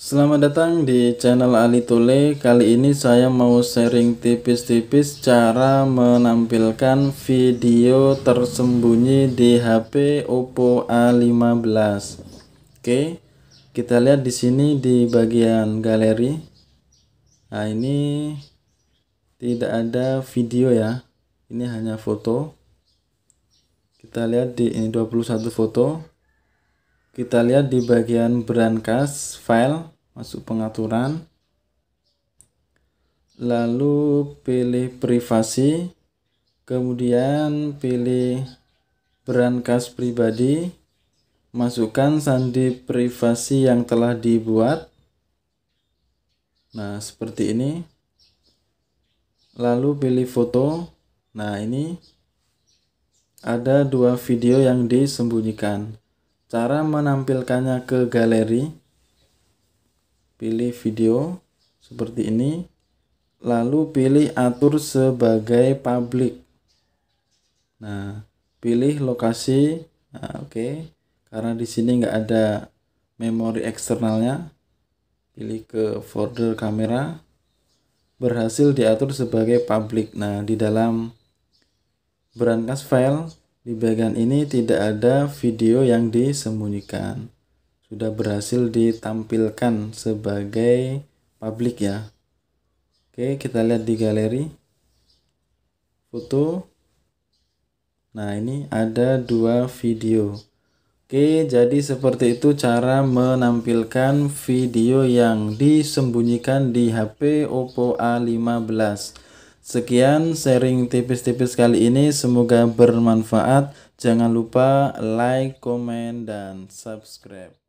Selamat datang di channel Ali Tule. Kali ini saya mau sharing tipis-tipis cara menampilkan video tersembunyi di HP Oppo A15. Oke, kita lihat di sini di bagian galeri. Nah, ini tidak ada video ya. Ini hanya foto. Kita lihat di ini 21 foto kita lihat di bagian brankas file masuk pengaturan lalu pilih privasi kemudian pilih brankas pribadi masukkan sandi privasi yang telah dibuat nah seperti ini lalu pilih foto nah ini ada dua video yang disembunyikan Cara menampilkannya ke galeri. Pilih video seperti ini. Lalu pilih atur sebagai public. Nah, pilih lokasi. Nah, Oke, okay. karena di sini nggak ada memori eksternalnya. Pilih ke folder kamera. Berhasil diatur sebagai public. Nah, di dalam berangkas file di bagian ini tidak ada video yang disembunyikan. Sudah berhasil ditampilkan sebagai publik ya. Oke, kita lihat di galeri. Foto. Nah, ini ada dua video. Oke, jadi seperti itu cara menampilkan video yang disembunyikan di HP Oppo A15. Sekian sharing tipis-tipis kali ini, semoga bermanfaat. Jangan lupa like, komen, dan subscribe.